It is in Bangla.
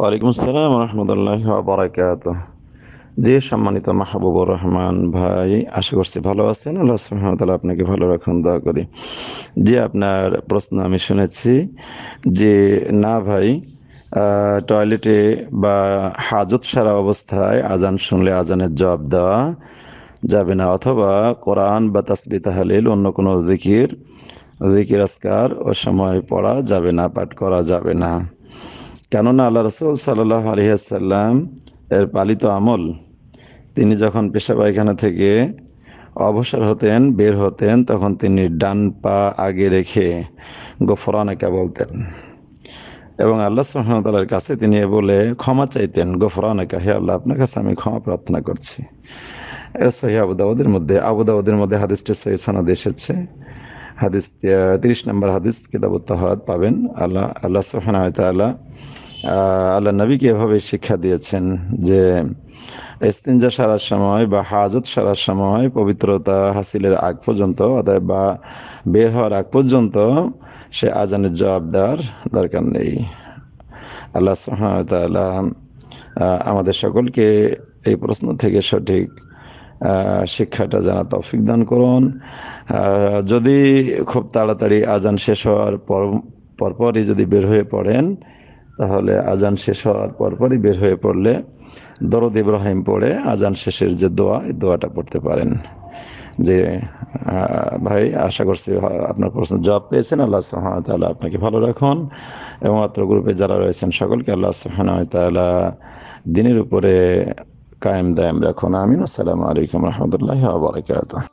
ওয়ালাইকুম আসসালাম রহমতুল্লাহ বারাকাত যে সম্মানিত মাহবুবুর রহমান ভাই আশা করছি ভালো আছেন আল্লাহ সুহামতাল্লাহ আপনাকে ভালো রাখুন দোয়া করি যে আপনার প্রশ্ন আমি শুনেছি যে না ভাই টয়লেটে বা হাজত সারা অবস্থায় আজান শুনলে আজানের জবাব দেওয়া যাবে না অথবা কোরআন বা তাসবি তাহালিল অন্য কোনো জিকির জিকির আসকার ও সময় পড়া যাবে না পাঠ করা যাবে না কেননা আল্লাহ রসুল সাল্লাহ আলহাম এর পালিত আমল তিনি যখন পেশা পায়খানা থেকে অবসর হতেন বের হতেন তখন তিনি ডান পা আগে রেখে গোফরানাকা বলতেন এবং আল্লাহ সুহামতাল্লার কাছে তিনি বলে ক্ষমা চাইতেন গোফরানাকা হে আল্লাহ আপনার কাছে আমি ক্ষমা প্রার্থনা করছি এর সহি আবুদাউদের মধ্যে আবুদাউদের মধ্যে হাদিসটি সহি সানাদ এসেছে হাদিস তিরিশ নম্বর হাদিস কিতাবুত্তাহারাত পাবেন আল্লাহ আল্লাহ সুহান তাল্লাহ আল্লাহ নবীকে এভাবে শিক্ষা দিয়েছেন যে এস্তিনজা সারার সময় বা হাজত সারার সময় পবিত্রতা হাসিলের আগ পর্যন্ত অর্থাৎ বা বের হওয়ার আগ পর্যন্ত সে আজানের জবাবদার দরকার নেই আল্লাহ সুহামতাল্লাহ আমাদের সকলকে এই প্রশ্ন থেকে সঠিক শিক্ষাটা জানা তফিক দান করুন যদি খুব তাড়াতাড়ি আজান শেষ হওয়ার পর পরপরই যদি বের হয়ে পড়েন তাহলে আজান শেষ হওয়ার পরপরই বের হয়ে পড়লে দরদ ইব্রাহিম পড়ে আজান শেষের যে দোয়া এই দোয়াটা পড়তে পারেন যে ভাই আশা করছি আপনার প্রশ্ন জবাব পেয়েছেন আল্লাহ সুহান তাহলে আপনাকে ভালো রাখুন এবং অত্র গ্রুপে যারা রয়েছেন সকলকে আল্লাহ সুহান তাহলে দিনের উপরে কায়েম দায়েম রাখুন আমিন আসসালামু আলাইকুম রহমতুল্লাহ আবরকাত